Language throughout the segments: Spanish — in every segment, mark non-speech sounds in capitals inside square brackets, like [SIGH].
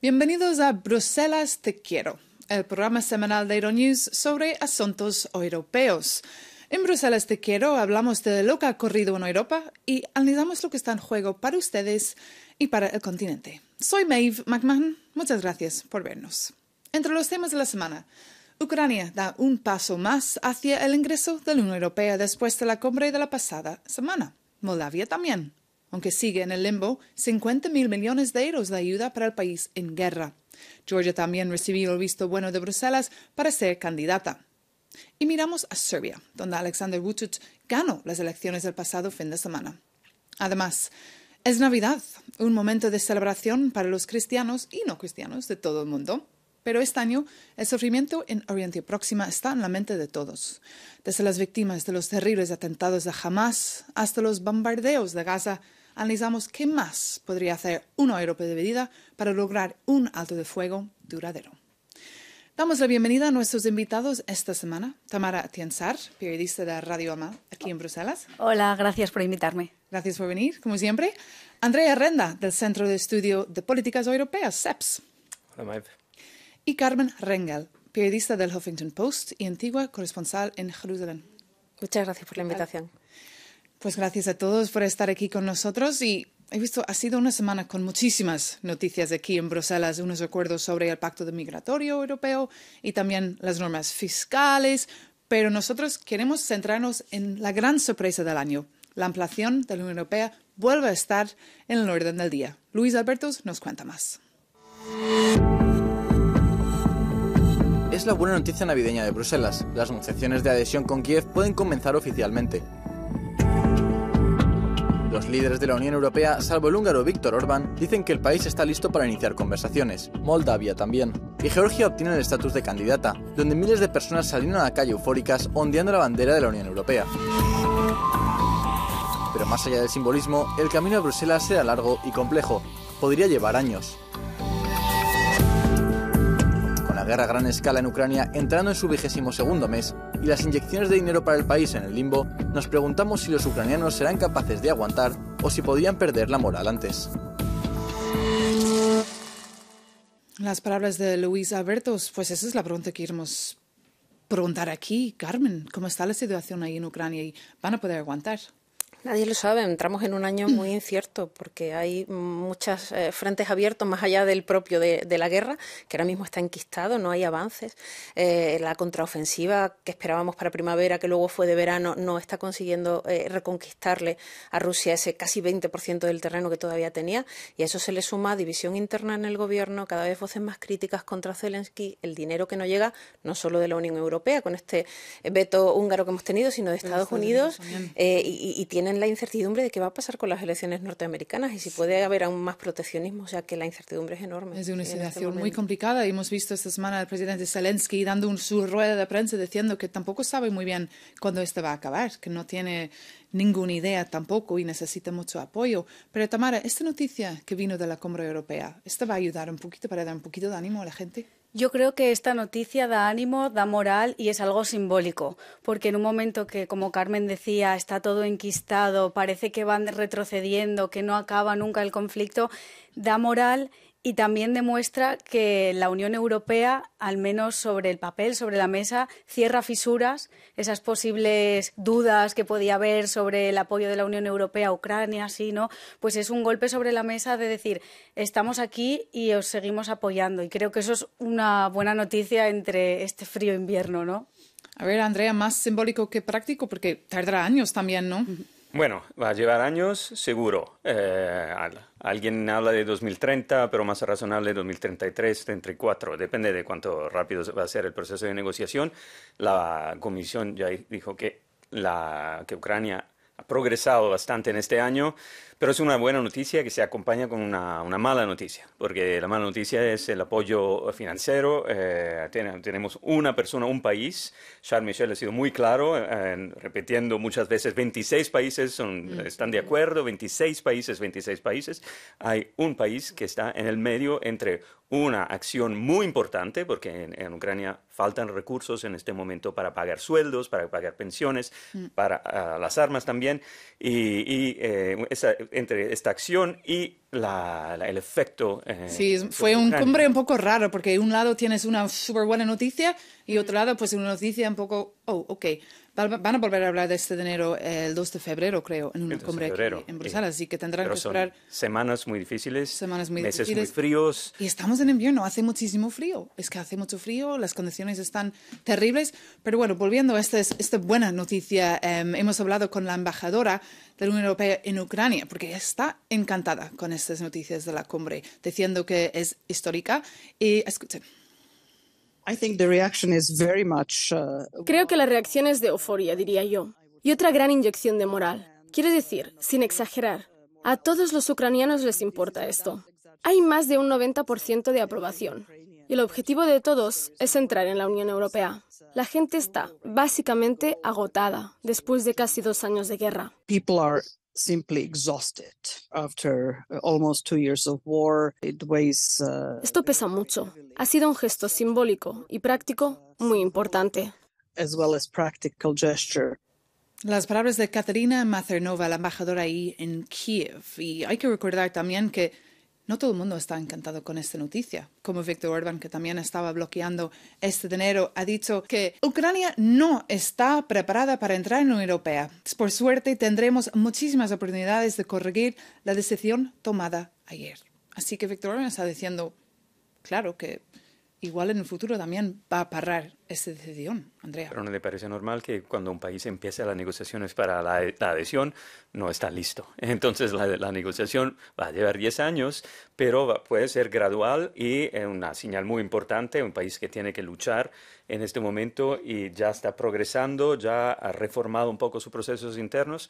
Bienvenidos a Bruselas Te Quiero, el programa semanal de Euronews sobre asuntos europeos. En Bruselas Te Quiero hablamos de lo que ha ocurrido en Europa y analizamos lo que está en juego para ustedes y para el continente. Soy Maeve McMahon, muchas gracias por vernos. Entre los temas de la semana, Ucrania da un paso más hacia el ingreso de la Unión Europea después de la cumbre de la pasada semana. Moldavia también, aunque sigue en el limbo, 50 mil millones de euros de ayuda para el país en guerra. Georgia también recibió el visto bueno de Bruselas para ser candidata. Y miramos a Serbia, donde Alexander Vucic ganó las elecciones del pasado fin de semana. Además, es Navidad, un momento de celebración para los cristianos y no cristianos de todo el mundo. Pero este año el sufrimiento en Oriente Próxima está en la mente de todos, desde las víctimas de los terribles atentados de Hamas hasta los bombardeos de Gaza. Analizamos qué más podría hacer una Europa dividida para lograr un alto de fuego duradero. Damos la bienvenida a nuestros invitados esta semana. Tamara Tienzar, periodista de Radio Ama, aquí en Bruselas. Hola, gracias por invitarme. Gracias por venir, como siempre. Andrea Renda, del Centro de Estudio de Políticas Europeas, CEPS. Hola, Maite y Carmen Rengel, periodista del Huffington Post y antigua corresponsal en Jerusalén. Muchas gracias por la invitación. Pues gracias a todos por estar aquí con nosotros y he visto, ha sido una semana con muchísimas noticias aquí en Bruselas, unos acuerdos sobre el Pacto de Migratorio Europeo y también las normas fiscales, pero nosotros queremos centrarnos en la gran sorpresa del año. La ampliación de la Unión Europea vuelve a estar en el orden del día. Luis Albertos nos cuenta más es la buena noticia navideña de Bruselas. Las negociaciones de adhesión con Kiev pueden comenzar oficialmente. Los líderes de la Unión Europea, salvo el húngaro Víctor Orbán, dicen que el país está listo para iniciar conversaciones, Moldavia también. Y Georgia obtiene el estatus de candidata, donde miles de personas salieron a la calle eufóricas ondeando la bandera de la Unión Europea. Pero más allá del simbolismo, el camino a Bruselas será largo y complejo, podría llevar años la guerra a gran escala en Ucrania entrando en su vigésimo segundo mes y las inyecciones de dinero para el país en el limbo, nos preguntamos si los ucranianos serán capaces de aguantar o si podrían perder la moral antes. Las palabras de Luis Alberto, pues esa es la pregunta que queremos preguntar aquí, Carmen, ¿cómo está la situación ahí en Ucrania y van a poder aguantar? Nadie lo sabe, entramos en un año muy [CLEARS THROAT] incierto porque hay muchos eh, frentes abiertos más allá del propio de, la guerra, que ahora mismo está enquistado, no hay avances. Eh, la contraofensiva que esperábamos para primavera, que luego fue de verano, no está consiguiendo eh, reconquistarle a Rusia ese casi 20% del terreno que todavía tenía. Y a eso se le suma división interna en el gobierno, cada vez voces más críticas contra Zelensky, el dinero que no llega no solo de la Unión Europea con este veto húngaro que hemos tenido, sino de Estados Unidos. y tiene la incertidumbre de qué va a pasar con las elecciones norteamericanas y si puede haber aún más proteccionismo, o sea que la incertidumbre es enorme. Es una este situación muy complicada y hemos visto esta semana al presidente Zelensky dando un, su rueda de prensa diciendo que tampoco sabe muy bien cuándo esto va a acabar, que no tiene ninguna idea tampoco y necesita mucho apoyo. Pero Tamara, esta noticia que vino de la Cumbre Europea, ¿esta va a ayudar un poquito para dar un poquito de ánimo a la gente? Yo creo que esta noticia da ánimo, da moral y es algo simbólico, porque en un momento que, como Carmen decía, está todo enquistado, parece que van retrocediendo, que no acaba nunca el conflicto, da moral y también demuestra que la Unión Europea, al menos sobre el papel, sobre la mesa, cierra fisuras, esas posibles dudas que podía haber sobre el apoyo de la Unión Europea a Ucrania, sí, ¿no? Pues es un golpe sobre la mesa de decir, estamos aquí y os seguimos apoyando. Y creo que eso es una buena noticia entre este frío invierno, ¿no? A ver, Andrea, más simbólico que práctico, porque tardará años también, ¿no? Bueno, va a llevar años, seguro. Eh, alguien habla de 2030, pero más razonable 2033, 34. Depende de cuánto rápido va a ser el proceso de negociación. La comisión ya dijo que, la, que Ucrania ha progresado bastante en este año. Pero es una buena noticia que se acompaña con una, una mala noticia, porque la mala noticia es el apoyo financiero. Eh, tenemos una persona, un país. Charles Michel ha sido muy claro, eh, repitiendo muchas veces, 26 países mm. están de acuerdo, 26 países, 26 países. Hay un país que está en el medio entre una acción muy importante, porque en, Ucrania faltan recursos en este momento para pagar sueldos, para pagar pensiones, mm. para ah, las armas también, y, eh, esa, entre esta acción y el efecto. Eh, sí, fue un cumbre un poco raro, porque un lado tienes una súper buena noticia y otro lado pues una noticia un poco, oh, ok, Van a volver a hablar de este dinero el 2 de febrero, creo, en una cumbre en Bruselas, así que tendrán que esperar. semanas muy difíciles, semanas muy meses difíciles. muy fríos. Y estamos en invierno, hace muchísimo frío. Es que hace mucho frío, las condiciones están terribles. Pero bueno, volviendo a esta, esta buena noticia, em, hemos hablado con la embajadora de la Unión Europea en Ucrania, porque está encantada con estas noticias de la cumbre, diciendo que es histórica. Y escuchen. Uh, Creo que la reacción es de euforia, diría yo, y otra gran inyección de moral. Quiero decir, sin exagerar, a todos los ucranianos les importa esto. Hay más de un 90% de aprobación. Y el objetivo de todos es entrar en la Unión Europea. La gente está básicamente agotada después de casi dos años de guerra. Esto pesa mucho. Ha sido un gesto simbólico y práctico muy importante. Las palabras de Katerina Mazernova, la embajadora ahí en Kiev. Y hay que recordar también que no todo el mundo está encantado con esta noticia, como Viktor Orban, que también estaba bloqueando este dinero, ha dicho que Ucrania no está preparada para entrar en la Unión Europea. Por suerte, tendremos muchísimas oportunidades de corregir la decisión tomada ayer. Así que Viktor Orban está diciendo, claro, que igual en el futuro también va a parar esta decisión, Andrea. Pero no le parece normal que cuando un país empiece las negociaciones para la, adhesión, no está listo. [LAUGHS] Entonces la, negociación va a llevar 10 años, pero puede ser gradual y es eh, una señal muy importante, un país que tiene que luchar en este momento y ya está progresando, ya ha reformado un poco sus procesos internos.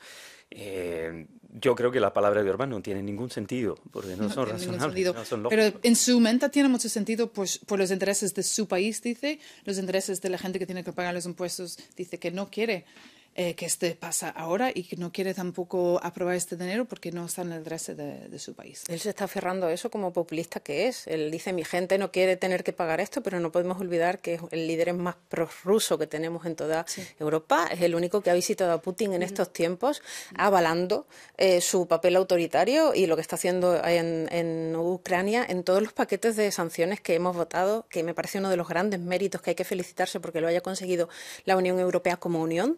Eh, yo creo que la palabra de Orbán no tiene ningún sentido, porque no, son razonables, no son Pero en su mente tiene mucho sentido pues por los intereses de su país, dice, los intereses de este, la gente que tiene que pagar los impuestos dice que no quiere eh, que este pasa ahora y que no quiere tampoco aprobar este dinero porque no está en el dress de, su país. Él se está aferrando a eso como populista que es. Él dice, mi gente no quiere tener que pagar esto, pero no podemos olvidar que es el líder más prorruso que tenemos en toda Europa. Es el único que ha visitado a Putin en estos tiempos, avalando eh, su papel autoritario y lo que está haciendo en, en Ucrania en todos los paquetes de sanciones que hemos votado, que me parece uno de los grandes méritos que hay que felicitarse porque lo haya conseguido la Unión Europea como unión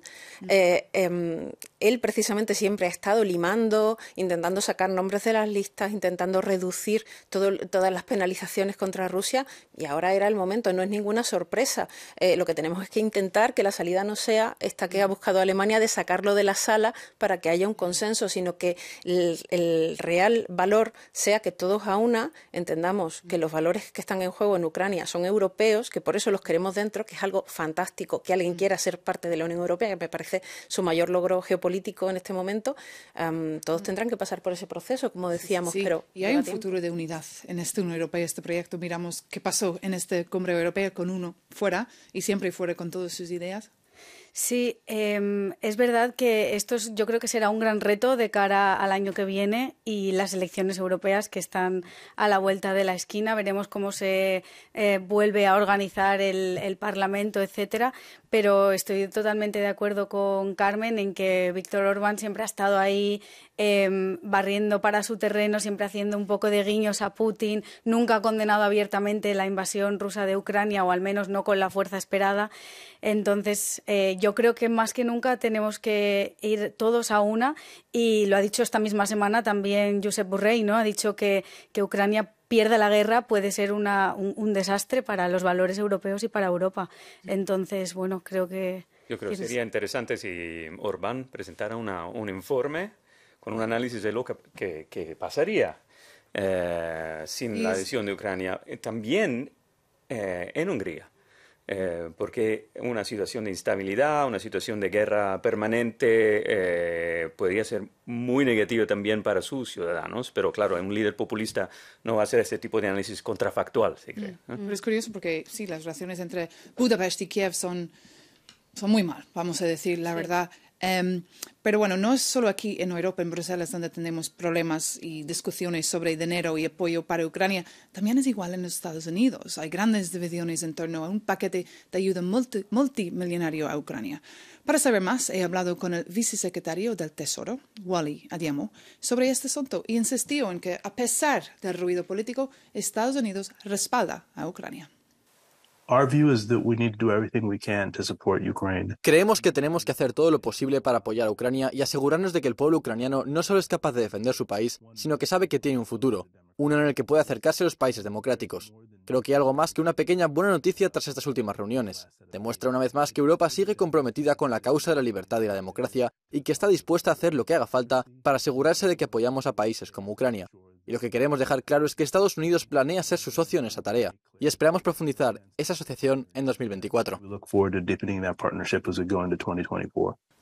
eh, em, él precisamente siempre ha estado limando, intentando sacar nombres de las listas, intentando reducir todas las penalizaciones contra Rusia y ahora era el momento, no es ninguna sorpresa. Eh, lo que tenemos es que intentar que la salida no sea esta que ha buscado Alemania de sacarlo de la sala para que haya un consenso, sino que el, real valor sea que todos a una entendamos que los valores que están en juego en Ucrania son europeos, que por eso los queremos dentro, que es algo fantástico, que alguien mm. quiera ser parte de la Unión Europea, que me parece su mayor logro geopolítico en este momento, todos tendrán que pasar por ese proceso, como decíamos. y hay un futuro de unidad en este Unión Europea, este proyecto. Miramos qué pasó en este cumbre europea con uno fuera y siempre fuera con todas sus ideas. Sí, em, es verdad que esto es, yo creo que será un gran reto de cara al año que viene y las elecciones europeas que están a la vuelta de la esquina. Veremos cómo se eh, vuelve a organizar el, Parlamento, etcétera. Pero estoy totalmente de acuerdo con Carmen en que Víctor Orbán siempre ha estado ahí em, barriendo para su terreno, siempre haciendo un poco de guiños a Putin. Nunca ha condenado abiertamente la invasión rusa de Ucrania, o al menos no con la fuerza esperada. Entonces, eh, yo creo que más que nunca tenemos que ir todos a una y lo ha dicho esta misma semana también Josep Borrell, ¿no? Ha dicho que, que Ucrania pierda la guerra puede ser un, desastre para los valores europeos y para Europa. Mm. Entonces, bueno, creo que... Yo creo que sería interesante si Orbán presentara un informe con un análisis de lo que, pasaría eh, sin la adhesión de Ucrania. Eh, también en Hungría. Eh, porque una situación de instabilidad, una situación de guerra permanente eh, podría ser muy negativa también para sus ciudadanos, pero claro, un líder populista no va a hacer este tipo de análisis contrafactual, se cree. Mm, es curioso porque sí, las relaciones entre Budapest y Kiev son, son muy mal, vamos a decir la verdad. Em, pero bueno, no es solo aquí en Europa, en Bruselas, donde tenemos problemas y discusiones sobre dinero y apoyo para Ucrania. También es igual en los Estados Unidos. Hay grandes divisiones en torno a un paquete de ayuda multimillonario a Ucrania. Para saber más, he hablado con el vicesecretario del Tesoro, Wally Adiamo, sobre este asunto y insistió en que, a pesar del ruido político, Estados Unidos respalda a Ucrania. Creemos que tenemos que hacer todo lo posible para apoyar a Ucrania y asegurarnos de que el pueblo ucraniano no solo es capaz de defender su país, sino que sabe que tiene un futuro, uno en el que puede acercarse a los países democráticos. Creo que hay algo más que una pequeña buena noticia tras estas últimas reuniones. Demuestra una vez más que Europa sigue comprometida con la causa de la libertad y la democracia y que está dispuesta a hacer lo que haga falta para asegurarse de que apoyamos a países como Ucrania, y lo que queremos dejar claro es que Estados Unidos planea ser su socio en esa tarea y esperamos profundizar esa asociación en 2024.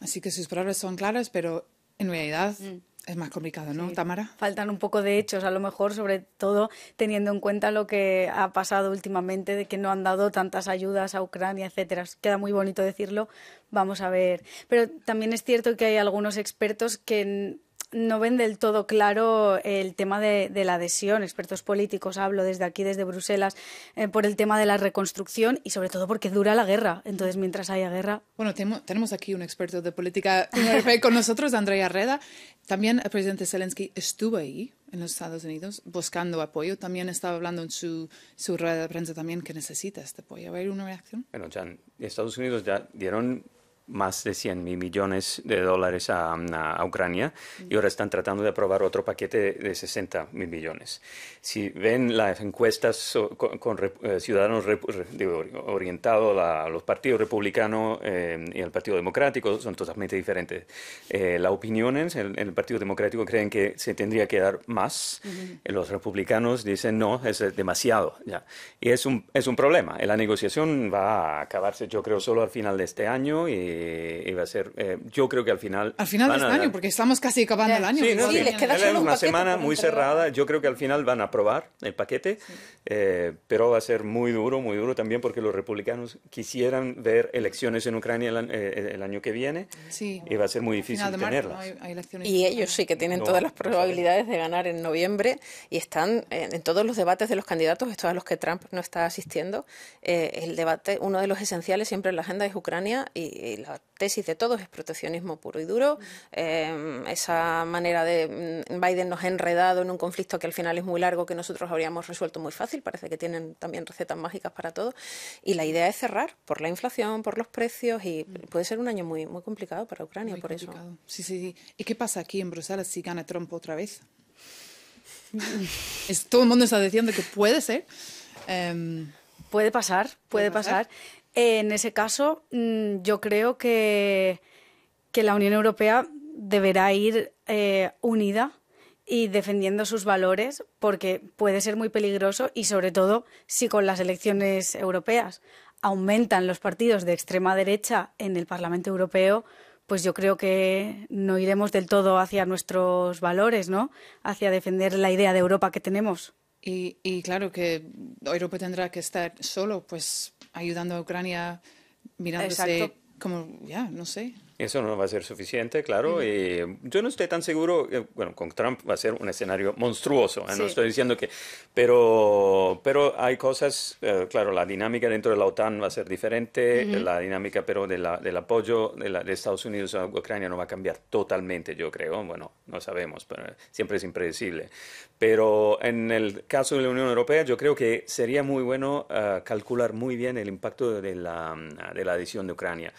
Así que sus palabras son claras, pero en realidad mm. es más complicado, ¿no, Tamara? Faltan un poco de hechos, a lo mejor, sobre todo teniendo en cuenta lo que ha pasado últimamente, de que no han dado tantas ayudas a Ucrania, etcétera. Queda muy bonito decirlo, vamos a ver. Pero también es cierto que hay algunos expertos que no ven del todo claro el tema de, la adhesión, expertos políticos, hablo desde aquí, desde Bruselas, eh, por el tema de la reconstrucción y sobre todo porque dura la guerra. Entonces, mientras haya guerra. Bueno, tenemos aquí un experto de política [LAUGHS] eh, con nosotros, Andrea Reda. También el presidente Zelensky estuvo ahí en los Estados Unidos buscando apoyo. También estaba hablando en su, su rueda de prensa también que necesita este apoyo. ¿Va a haber una reacción? Bueno, en Estados Unidos ya dieron más de 100 mil millones de dólares a, Ucrania y ahora están tratando de aprobar otro paquete de 60 mil millones. Si ven las encuestas con, eh, ciudadanos orientados a los partidos republicanos eh, y el Partido Democrático, son totalmente diferentes. Eh, las opiniones, en el, Partido Democrático creen que se tendría que dar más, los republicanos dicen no, es demasiado. Ya. Y es un, es un problema. La negociación va a acabarse, yo creo, solo al final de este año y eh, iba a ser. Eh, yo creo que al final. Al final de este año, porque estamos casi acabando el año. Sí, no, les queda solo una semana muy cerrada. Yo creo que al final van a aprobar el paquete, eh, pero va a ser muy duro, muy duro también, porque los republicanos quisieran ver elecciones en Ucrania el, año que viene. Y va a ser muy difícil tenerlas. Y ellos sí que tienen todas las probabilidades de ganar en noviembre y están en, todos los debates de los candidatos, estos a los que Trump no está asistiendo. el debate, uno de los esenciales siempre en la agenda es Ucrania y la tesis de todos es proteccionismo puro y duro. Em, esa manera de mm, Biden nos ha enredado en un conflicto que al final es muy largo, que nosotros habríamos resuelto muy fácil. Parece que tienen también recetas mágicas para todo. Y la idea es cerrar por la inflación, por los precios y mm. puede ser un año muy, muy complicado para Ucrania por eso. Sí, sí, sí. ¿Y qué pasa aquí en Bruselas si gana Trump otra vez? [LAUGHS] todo el mundo está diciendo que puede ser. Em, puede pasar, puede, pasar. En ese caso, mm, yo creo que, la Unión Europea deberá ir eh, unida y defendiendo sus valores porque puede ser muy peligroso y sobre todo si con las elecciones europeas aumentan los partidos de extrema derecha en el Parlamento Europeo, pues yo creo que no iremos del todo hacia nuestros valores, ¿no? Hacia defender la idea de Europa que tenemos. Y, y claro que Europa tendrá que estar solo, pues ayudando a Ucrania mirándose como, ya, no sé. Eso no va a ser suficiente, claro. yo no estoy tan seguro, eh, bueno, con Trump va a ser un escenario monstruoso, eh, no estoy diciendo que, pero, pero hay cosas, eh, claro, la dinámica dentro de la OTAN va a ser diferente, la dinámica pero del apoyo de, Estados Unidos a Ucrania no va a cambiar totalmente, yo creo, bueno, no sabemos, pero siempre es impredecible. Pero en el caso de la Unión Europea, yo creo que sería muy bueno calcular muy bien el impacto de la, de la adhesión de Ucrania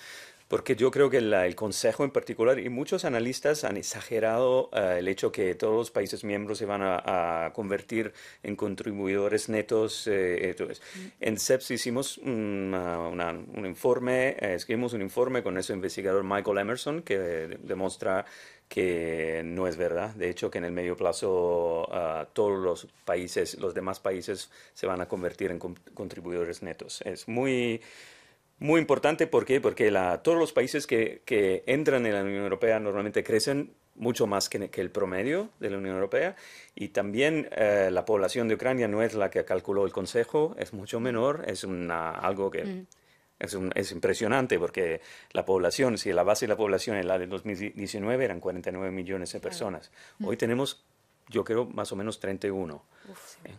porque yo creo que el Consejo en particular y muchos analistas han exagerado eh, el hecho que todos los países miembros se van a, convertir en contribuidores netos. entonces, eh, eh, mm. en CEPS hicimos un, informe, escribimos un informe con nuestro investigador Michael Emerson que demuestra que no es verdad. De hecho, que en el medio plazo ah, todos los países, los demás países, se van a convertir en contribuidores netos. Es muy muy importante, ¿por qué? Porque la, todos los países que, que, entran en la Unión Europea normalmente crecen mucho más que, el promedio de la Unión Europea y también eh, la población de Ucrania no es la que calculó el Consejo, es mucho mm. menor, es una, algo que... Mm. Es, es, impresionante porque la población, si la base de la población en la de 2019 eran 49 millones de personas, mm. hoy tenemos yo creo más o menos 31. Uf, sí. ¿Eh?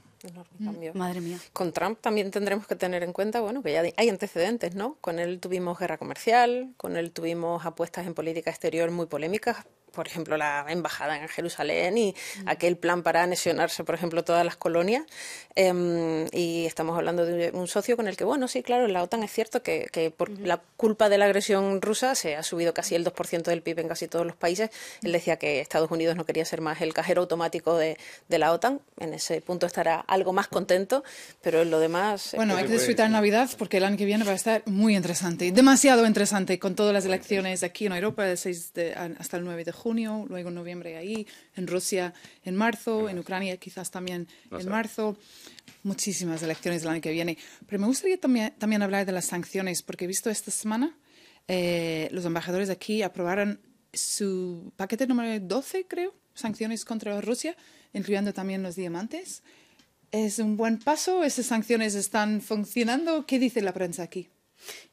Mm, madre mía. Con Trump también tendremos que tener en cuenta, bueno, que ya hay antecedentes, ¿no? Con él tuvimos guerra comercial, con él tuvimos apuestas en política exterior muy polémicas por ejemplo, la embajada en Jerusalén y mm. aquel plan para anexionarse, por ejemplo, todas las colonias. Em, y estamos hablando de un socio con el que, bueno, sí, claro, la OTAN es cierto que, que por la culpa de la agresión rusa se ha subido casi el 2% del PIB en casi todos los países. Él mm. decía que Estados Unidos no quería ser más el cajero automático de, la OTAN. En ese punto estará algo más contento, pero en lo demás. Eh, bueno, hay que pues, disfrutar Navidad porque el año que viene va a estar muy interesante, demasiado interesante con todas las elecciones aquí en Europa del 6 hasta el 9 de junio, luego en noviembre ahí, en Rusia en marzo, en Ucrania quizás también en marzo. Muchísimas elecciones el año que viene. Pero me gustaría también, hablar de las sanciones, porque he visto esta semana eh, los embajadores aquí aprobaron su paquete número 12, creo, sanciones contra Rusia, incluyendo también los diamantes. ¿Es un buen paso? ¿Esas sanciones están funcionando? ¿Qué dice la prensa aquí?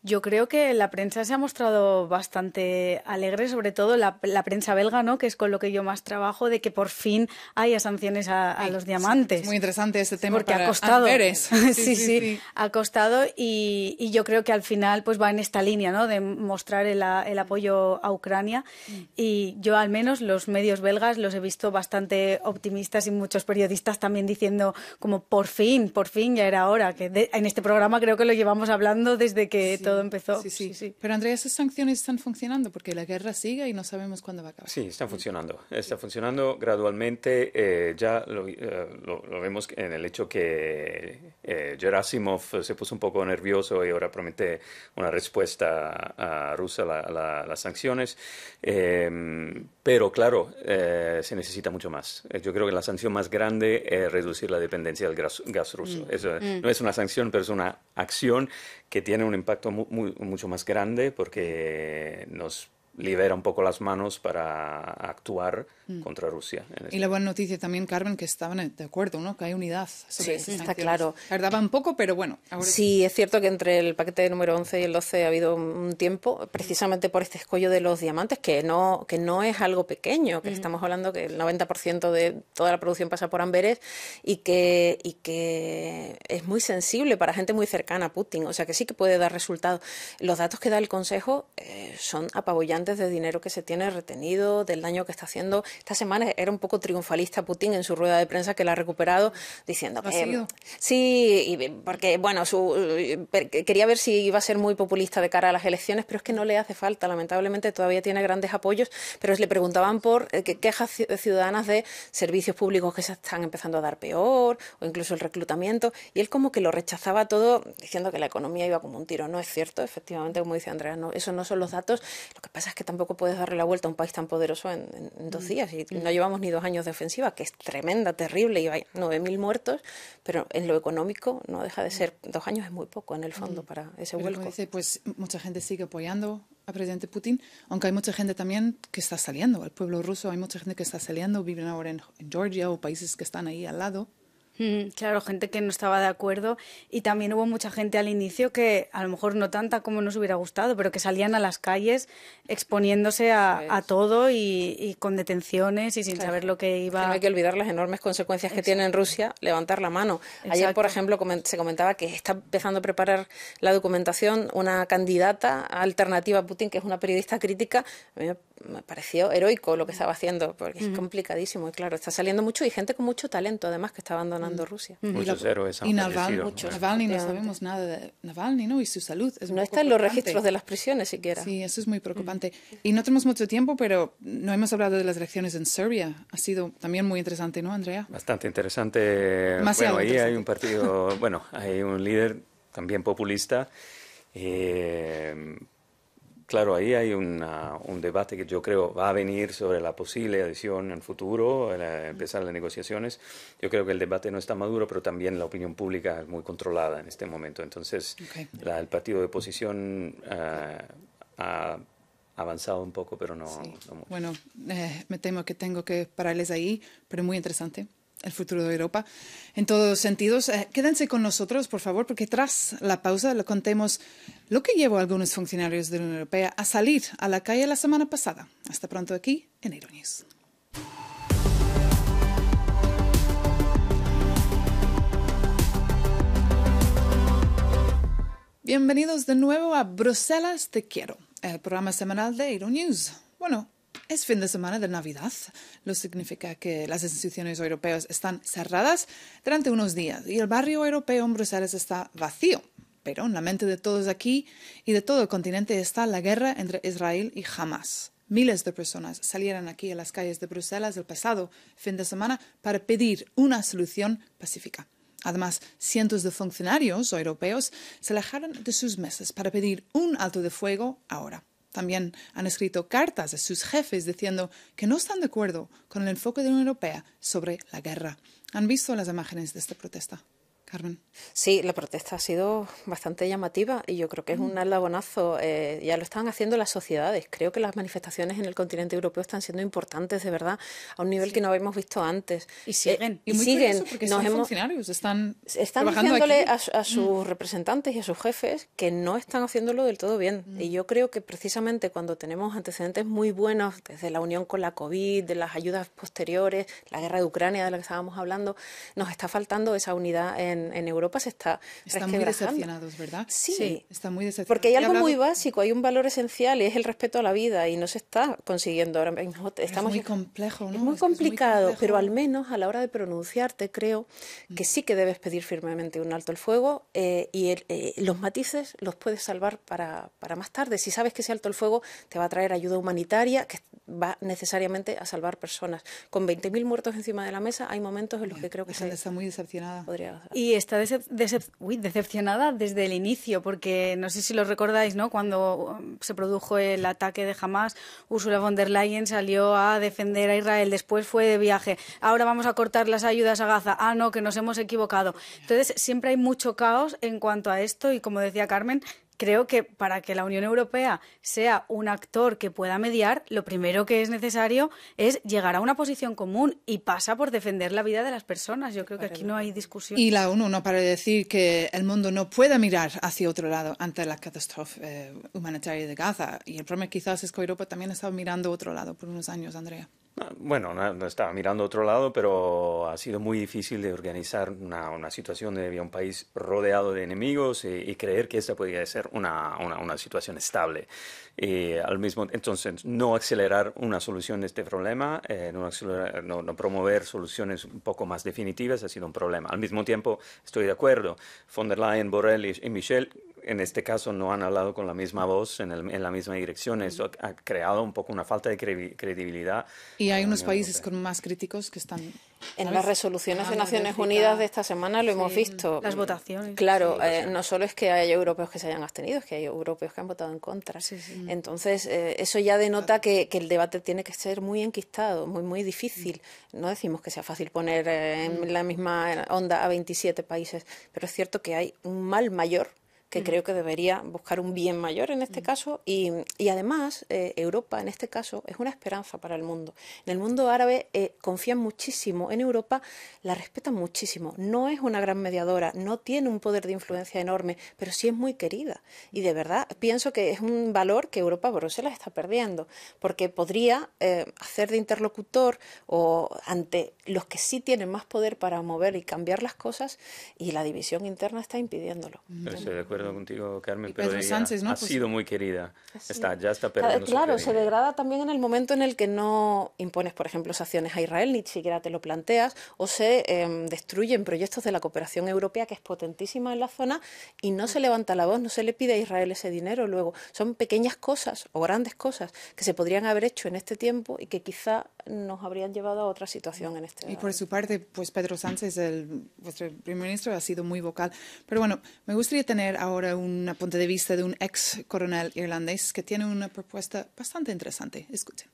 Yo creo que la prensa se ha mostrado bastante alegre, sobre todo la, prensa belga, ¿no? que es con lo que yo más trabajo, de que por fin haya sanciones a, los diamantes. Es muy interesante este tema. Porque ha costado. [LAUGHS] Sí sí, ha costado y, yo creo que al final pues va en esta línea ¿no? de mostrar el, apoyo a Ucrania. Mm. Y yo al menos los medios belgas los he visto bastante optimistas y muchos periodistas también diciendo como por fin, por fin ya era hora, que en este programa creo que lo llevamos hablando desde que todo empezó. Sí Pero Andrea, esas sanciones están funcionando porque la guerra sigue y no sabemos cuándo va a acabar. Sí, están mm. funcionando. Está funcionando gradualmente. Eh, ya eh, lo, vemos en el hecho que eh, Gerasimov se puso un poco nervioso y ahora promete una respuesta a, rusa a las sanciones. Em, pero claro, eh, se necesita mucho más. Yo creo que la sanción más grande es reducir la dependencia del gas, ruso. Mm. Eso, mm. No es una sanción, pero es una acción que tiene un impacto impacto mucho más grande porque nos libera un poco las manos para actuar mm. contra Rusia. Y la buena noticia también, Carmen, que estaban de acuerdo, ¿no? Que hay unidad sí, está claro. Tardaba un poco, pero bueno. sí, es... cierto que entre el paquete número 11 y el 12 ha habido un tiempo, precisamente por este escollo de los diamantes, que no, que no es algo pequeño, que mm. estamos hablando que el 90% de toda la producción pasa por Amberes y que, y que es muy sensible para gente muy cercana a Putin, o sea que sí que puede dar resultados. Los datos que da el Consejo eh, son apabullantes de dinero que se tiene retenido, del daño que está haciendo. Esta semana era un poco triunfalista Putin en su rueda de prensa que la ha recuperado diciendo que... Eh, sí, sí, porque, bueno, su, quería ver si iba a ser muy populista de cara a las elecciones, pero es que no le hace falta, lamentablemente todavía tiene grandes apoyos, pero le preguntaban por eh, quejas ciudadanas de servicios públicos que se están empezando a dar peor, o incluso el reclutamiento, y él como que lo rechazaba todo diciendo que la economía iba como un tiro. No es cierto, efectivamente, como dice Andrea, no, esos no son los datos. Lo que pasa que tampoco puedes darle la vuelta a un país tan poderoso en, dos mm, días. Y mm. no llevamos ni dos años de ofensiva, que es tremenda, terrible, y hay 9.000 muertos, pero en lo económico no deja de mm. ser. Dos años es muy poco en el fondo para ese vuelco. pues mucha gente sigue apoyando al presidente Putin, aunque hay mucha gente también que está saliendo, al pueblo ruso, hay mucha gente que está saliendo, viven ahora en Georgia o países que están ahí al lado Claro, gente que no estaba de acuerdo y también hubo mucha gente al inicio que a lo mejor no tanta como nos hubiera gustado, pero que salían a las calles exponiéndose a, todo y, con detenciones y sin saber lo que iba. no hay que olvidar las enormes consecuencias que tiene en Rusia levantar la mano. Ayer, por ejemplo, se comentaba que está empezando a preparar la documentación una candidata alternativa a Putin, que es una periodista crítica me pareció heroico lo que mm. estaba haciendo, porque es mm. complicadísimo. Y claro, está saliendo mucho y gente con mucho talento, además, que está abandonando mm. Rusia. Muchos héroes han y Naval, mucho. Navalny no sabemos nada de Navalny, ¿no? Y su salud. no está en los registros de las prisiones siquiera. Sí, eso es muy preocupante. Y no tenemos mucho tiempo, pero no hemos hablado de las elecciones en Serbia. Ha sido también muy interesante, ¿no, Andrea? Bastante interesante. bueno, ahí hay un partido, [LAUGHS] bueno, hay un líder también populista. Eh, Claro, ahí hay un debate que yo creo va a venir sobre la posible adhesión en futuro, eh, empezar las negociaciones. Yo creo que el debate no está maduro, pero también la opinión pública es muy controlada en este momento. Entonces, el partido de oposición eh, ha avanzado un poco, pero no, Bueno, eh, me temo que tengo que pararles ahí, pero muy interesante el futuro de Europa en todos los sentidos. Eh, quédense con nosotros, por favor, porque tras la pausa le contemos lo que llevó a algunos funcionarios de la Unión Europea a salir a la calle la semana pasada. Hasta pronto aquí en Euronews. Bienvenidos de nuevo a Bruselas Te Quiero, el programa semanal de Euronews. Bueno, es fin de semana de Navidad, lo significa que las instituciones europeas están cerradas durante unos días y el barrio europeo en Bruselas está vacío. Pero en la mente de todos aquí y de todo el continente está la guerra entre Israel y Hamas. Miles de personas salieron aquí a las calles de Bruselas el pasado fin de semana para pedir una solución pacífica. Además, cientos de funcionarios europeos se alejaron de sus mesas para pedir un alto de fuego ahora. También han escrito cartas a sus jefes diciendo que no están de acuerdo con el enfoque de la Unión Europea sobre la guerra. Han visto las imágenes de esta protesta. Carmen. Sí, la protesta ha sido bastante llamativa y yo creo que es un mm. alabonazo. Eh, ya lo están haciendo las sociedades. Creo que las manifestaciones en el continente europeo están siendo importantes, de verdad, a un nivel que no habíamos visto antes. Y siguen. Eh, y, porque Nos funcionarios, están, están diciéndole a, sus mm. representantes y a sus jefes que no están haciéndolo del todo bien. Mm. Y yo creo que precisamente cuando tenemos antecedentes muy buenos, desde la unión con la COVID, de las ayudas posteriores, la guerra de Ucrania de la que estábamos hablando, nos está faltando esa unidad en en, Europa se está Están muy decepcionados, ¿verdad? Sí. muy Porque hay algo muy básico, hay un valor esencial y es el respeto a la vida y no se está consiguiendo ahora mismo. Estamos, es muy complejo, Es muy complicado, pero al menos a la hora de pronunciarte creo mm. que sí que debes pedir firmemente un alto el fuego eh, y eh, los matices los puedes salvar para, para más tarde. Si sabes que ese alto el fuego te va a traer ayuda humanitaria que va necesariamente a salvar personas. Con 20.000 muertos encima de la mesa hay momentos en los que creo que... está muy decepcionada está decepcionada desde el inicio, porque no sé si lo recordáis, ¿no? Cuando um, se produjo el ataque de Hamas, Ursula von der Leyen salió a defender a Israel, después fue de viaje, ahora vamos a cortar las ayudas a Gaza, ah, no, que nos hemos equivocado. Entonces, siempre hay mucho caos en cuanto a esto y, como decía Carmen, creo que para que la Unión Europea sea un actor que pueda mediar, lo primero que es necesario es llegar a una posición común y pasa por defender la vida de las personas. Yo creo que aquí no hay discusión. Y la ONU no para decir que el mundo no pueda mirar hacia otro lado ante la catástrofe eh, humanitaria de Gaza. Y el problema quizás es que Europa también ha estado mirando otro lado por unos años, Andrea. Bueno, no, estaba mirando a otro lado, pero ha sido muy difícil de organizar una, una situación de un país rodeado de enemigos eh, y, creer que esta podía ser una, una, situación estable. Eh, al mismo entonces, no acelerar una solución de este problema, eh, no, no, promover soluciones un poco más definitivas ha sido un problema. Al mismo tiempo, estoy de acuerdo, von der Leyen, Borrell y, y Michel en este caso no han hablado con la misma voz, en, la misma dirección. Eso ha creado un poco una falta de credibilidad. Y hay unos países con más críticos que están... En las resoluciones de Naciones Unidas de esta semana lo hemos visto. Las votaciones. Claro, eh, no solo es que hay europeos que se hayan abstenido, es que hay europeos que han votado en contra. Entonces, eh, eso ya denota que, el debate tiene que ser muy enquistado, muy, muy difícil. No decimos que sea fácil poner eh, en la misma onda a 27 países, pero es cierto que hay un mal mayor que creo que debería buscar un bien mayor en este caso. Y, además, eh, Europa en este caso es una esperanza para el mundo. En el mundo árabe eh, confían muchísimo en Europa, la respetan muchísimo. No es una gran mediadora, no tiene un poder de influencia enorme, pero sí es muy querida. Y de verdad, pienso que es un valor que Europa, Bruselas, está perdiendo, porque podría eh, hacer de interlocutor o ante los que sí tienen más poder para mover y cambiar las cosas, y la división interna está impidiéndolo contigo, Carmen, pero Sánchez, ¿no? ha pues sido muy querida. Está, ya está perdiendo Claro, se degrada también en el momento en el que no impones, por ejemplo, sanciones a Israel, ni siquiera te lo planteas, o se em, destruyen proyectos de la cooperación europea, que es potentísima en la zona, y no se levanta la voz, no se le pide a Israel ese dinero luego. Son pequeñas cosas o grandes cosas que se podrían haber hecho en este tiempo y que quizá nos habrían llevado a otra situación en este Y por su parte, pues Pedro Sánchez, el, vuestro primer ministro, ha sido muy vocal. Pero bueno, me gustaría tener ahora ahora un punto de vista de un ex coronel irlandés que tiene una propuesta bastante interesante. Escuchen.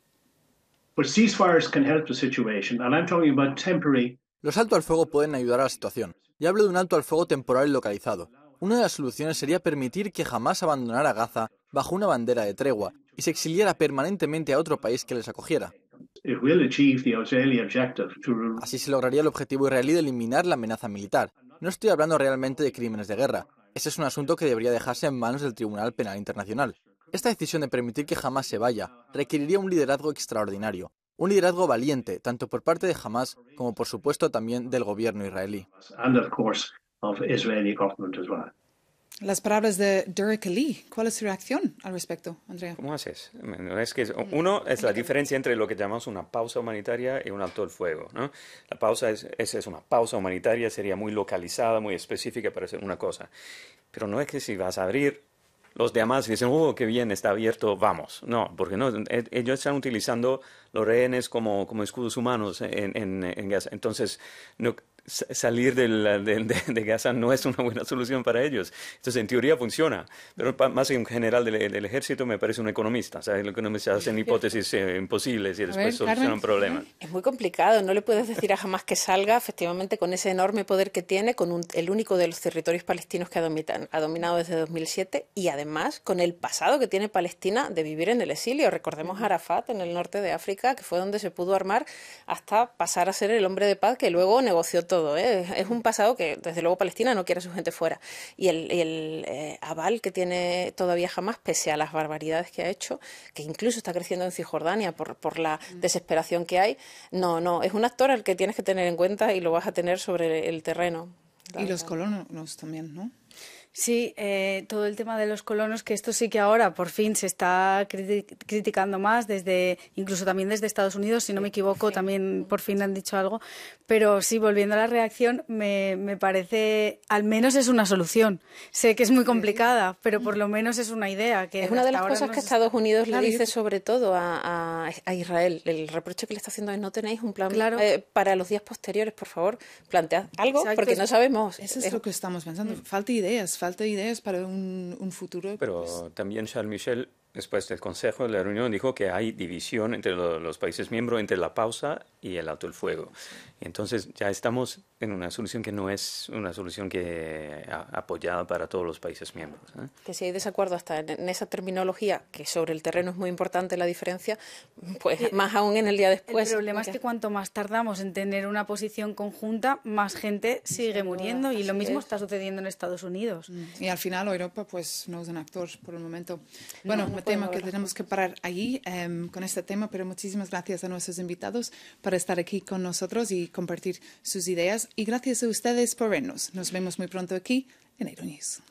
Los alto al fuego pueden ayudar a la situación. Y hablo de un alto al fuego temporal y localizado. Una de las soluciones sería permitir que jamás abandonara Gaza bajo una bandera de tregua y se exiliara permanentemente a otro país que les acogiera. Así se lograría el objetivo israelí de eliminar la amenaza militar. No estoy hablando realmente de crímenes de guerra, ese es un asunto que debería dejarse en manos del Tribunal Penal Internacional. Esta decisión de permitir que Hamas se vaya requeriría un liderazgo extraordinario, un liderazgo valiente, tanto por parte de Hamas como por supuesto también del gobierno israelí las palabras de Derek Lee. ¿Cuál es su reacción al respecto, Andrea? ¿Cómo haces? Es que mm. uno es la diferencia entre lo que llamamos una pausa humanitaria y un alto el fuego. ¿no? La pausa es, es, una pausa humanitaria, sería muy localizada, muy específica para hacer una cosa. Pero no es que si vas a abrir, los demás dicen, oh, qué bien, está abierto, vamos. No, porque no, eh, ellos están utilizando los rehenes como, como escudos humanos en, en, en Gaza. Entonces, no, salir de, Gaza no es una buena solución para ellos. Entonces, en teoría funciona, pero más un general del, ejército me parece un economista. O sea, los economistas hacen hipótesis eh, imposibles y después ver, solucionan problemas. Es muy complicado, no le puedes decir a jamás que salga, efectivamente, con ese enorme poder que tiene, con el único de los territorios palestinos que ha, ha dominado desde 2007 y además con el pasado que tiene Palestina de vivir en el exilio. Recordemos Arafat en el norte de África, que fue donde se pudo armar hasta pasar a ser el hombre de paz que luego negoció todo ¿eh? Es un pasado que, desde luego, Palestina no quiere a su gente fuera. Y el, eh, aval que tiene todavía jamás, pese a las barbaridades que ha hecho, que incluso está creciendo en Cisjordania por, por la mm. desesperación que hay, no, no, es un actor al que tienes que tener en cuenta y lo vas a tener sobre el terreno. Y los colonos también, ¿no? Sí, eh, todo el tema de los colonos, que esto sí que ahora por fin se está criticando más, desde incluso también desde Estados Unidos, si no me equivoco, también por fin han dicho algo. Pero sí, volviendo a la reacción, me, parece, al menos es una solución. Sé que es muy complicada, pero por mm. lo menos es una idea. Que es una de las cosas que Estados Unidos le dice sobre todo a, Israel. El reproche que le está haciendo es no tenéis un plan claro. Eh, para los días posteriores, por favor, plantead algo, porque no sabemos. Eso es, lo que estamos pensando. Mm. Falta ideas, falta falta idees a un, un futur. Però també en Charles Michel Después del Consejo de la reunión dijo que hay división entre los países miembros entre la pausa y el alto el fuego. Entonces ya estamos en una solución que no es una solución que apoyada para todos los países miembros. ¿eh? Que si hay desacuerdo hasta en, esa terminología, que sobre el terreno es muy importante la diferencia, pues más aún en el día después. El problema es que cuanto más tardamos en tener una posición conjunta, más gente sigue muriendo y lo mismo está sucediendo en Estados Unidos. Mm. Y al final Europa pues no es un actor por el momento. Bueno, tema que tenemos que parar ahí em, con este tema, pero muchísimas gracias a nuestros invitados por estar aquí con nosotros y compartir sus ideas. Y gracias a ustedes por vernos. Nos vemos muy pronto aquí en Euronews.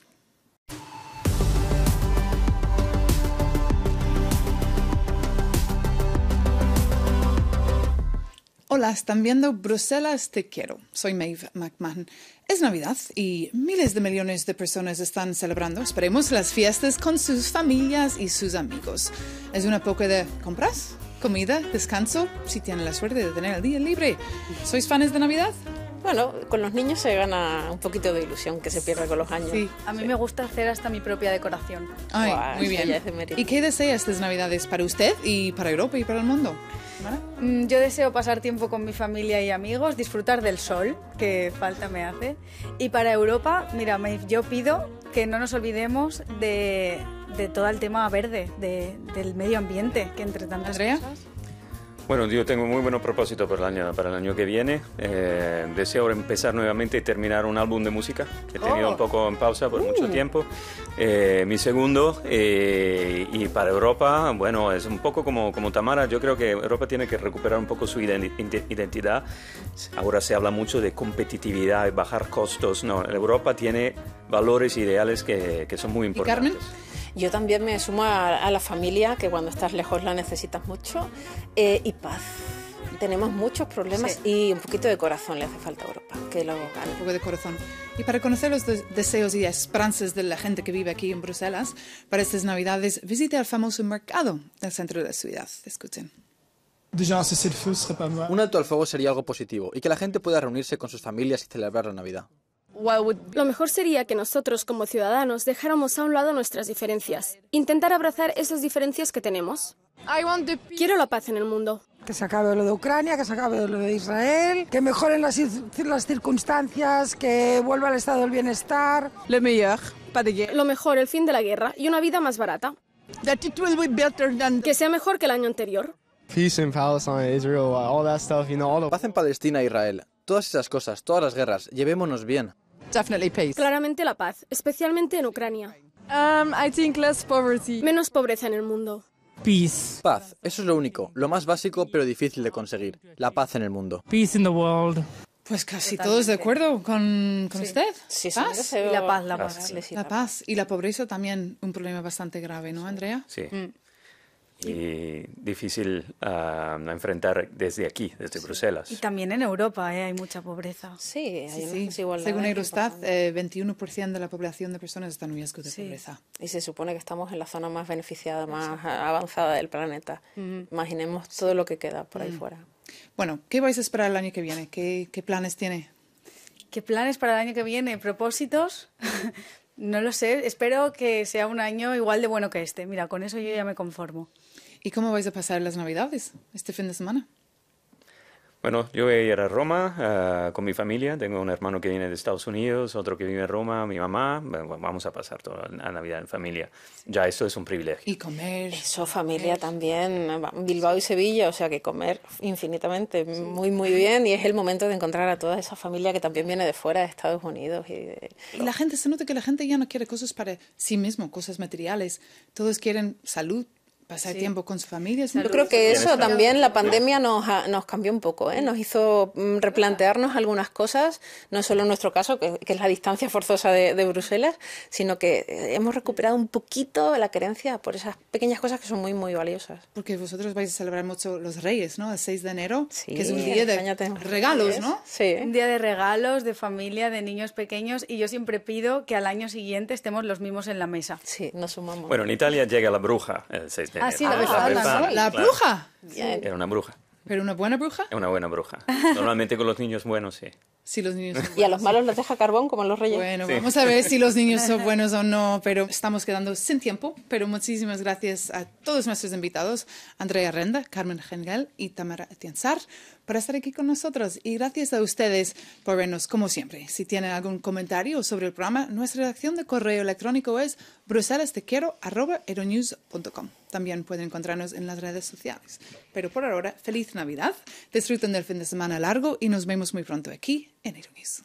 Hola, están viendo Bruselas Te Quiero. Soy Maeve McMahon. Es Navidad y miles de millones de personas están celebrando, esperemos, las fiestas con sus familias y sus amigos. Es una época de compras, comida, descanso, si tienen la suerte de tener el día libre. ¿Sois fans de Navidad? Bueno, con los niños se gana un poquito de ilusión que se pierde con los años. Sí, a mí me gusta hacer hasta mi propia decoración. Ay, muy bien. ¿Y qué desea estas Navidades para usted y para Europa y para el mundo? Mm, yo deseo pasar tiempo con mi familia y amigos, disfrutar del sol, que falta me hace. Y para Europa, mira, yo pido que no nos olvidemos de, todo el tema verde, del medio ambiente, que entre tantas ¿Andrea? cosas bueno, yo tengo muy buenos propósitos para el año, para el año que viene. Eh, deseo empezar nuevamente y terminar un álbum de música que he tenido oh. un poco en pausa por mucho uh. tiempo. Eh, mi segundo, eh, y para Europa, bueno, es un poco como, como Tamara, yo creo que Europa tiene que recuperar un poco su identidad. Ahora se habla mucho de competitividad, bajar costos. No, Europa tiene valores e ideales que, que son muy importantes. Carmen? Yo también me sumo a, la familia, que cuando estás lejos la necesitas mucho, eh, y paz tenemos muchos problemas y un poquito de corazón le hace falta a Europa, que lo gane. Un poco de corazón. Y para conocer los deseos y esperanzas de la gente que vive aquí en Bruselas, para estas Navidades, visite el famoso mercado del centro de la ciudad. Escuchen. Un alto al fuego sería algo positivo y que la gente pueda reunirse con sus familias y celebrar la Navidad. Lo mejor sería que nosotros como ciudadanos dejáramos a un lado nuestras diferencias, intentar abrazar esas diferencias que tenemos. Quiero la paz en el mundo. Que se acabe lo de Ucrania, que se acabe lo de Israel, que mejoren las, las circunstancias, que vuelva al estado del bienestar. Lo mejor, el fin de la guerra y una vida más barata. Que sea mejor que el año anterior. Paz en Palestina, Israel. Todas esas cosas, todas las guerras, llevémonos bien. Claramente la paz, especialmente en Ucrania. Um, I think less poverty. Menos pobreza en el mundo. Peace. Paz, eso es lo único, lo más básico pero difícil de conseguir. La paz en el mundo. Peace in the world. Pues casi todos de acuerdo con, con usted. Sí, la paz, la paz. paz. Y la pobreza también un problema bastante grave, ¿no, Andrea? Sí. Mm y difícil ah, enfrentar desde aquí, desde Bruselas. Y también en Europa ¿eh? hay mucha pobreza. Sí, hay desigualdad. Según ¿eh? Eurostat, 21% eh, de la población de personas están en riesgo de pobreza. Y se supone que estamos en la zona más beneficiada, más avanzada del planeta. Imaginemos todo lo que queda por ahí fuera. Bueno, ¿qué vais a esperar el año que viene? ¿Qué, qué planes tiene? ¿Qué planes para el año que viene? ¿Propósitos? [LAUGHS] no lo sé. Espero que sea un año igual de bueno que este. Mira, con eso yo ya me conformo. ¿Y cómo vais a pasar las Navidades este fin de semana? Bueno, yo voy a ir a Roma ah, con mi familia. Tengo un hermano que viene de Estados Unidos, otro que vive en Roma, mi mamá. vamos a pasar toda la Navidad en familia. Ya eso es un privilegio. Y comer. Eso, familia también. Bilbao y Sevilla, o sea que comer infinitamente, muy, muy bien. Y es el momento de encontrar a toda esa familia que también viene de fuera, de Estados Unidos. Y, y la gente, se nota que la gente ya no quiere cosas para sí mismo, cosas materiales. Todos quieren salud, pasar tiempo con su familia. yo creo que eso también la pandemia nos, nos cambió un poco, ¿eh? nos hizo mm, replantearnos algunas cosas, no solo en nuestro caso, que, es la distancia forzosa de, de, Bruselas, sino que eh, hemos recuperado un poquito la creencia por esas pequeñas cosas que son muy, muy valiosas. Porque vosotros vais a celebrar mucho los Reyes, ¿no? El 6 de enero, que es un día de regalos, ¿no? Sí. Un día de regalos, de familia, de niños pequeños, y yo siempre pido que al año siguiente estemos los mismos en la mesa. Sí, nos sumamos. Bueno, en Italia llega la bruja el 6 de Ah, sí, la ah, bruja. Era una bruja. ¿Pero una buena bruja? Una buena bruja. [LAUGHS] Normalmente con los niños buenos, sí. Sí, los niños. y a los malos los deja carbón como los reyes. Bueno, vamos a ver si los niños son [LAUGHS] buenos o no, pero estamos quedando sin tiempo. Pero muchísimas gracias a todos nuestros invitados, Andrea Renda, Carmen Gengel y Tamara Atienzar, por estar aquí con nosotros. Y gracias a ustedes por vernos, como siempre. Si tienen algún comentario sobre el programa, nuestra redacción de correo electrónico es bruselestequiero.com también pueden encontrarnos en las redes sociales. Pero por ahora, feliz Navidad, disfruten del fin de semana largo y nos vemos muy pronto aquí en Ironies.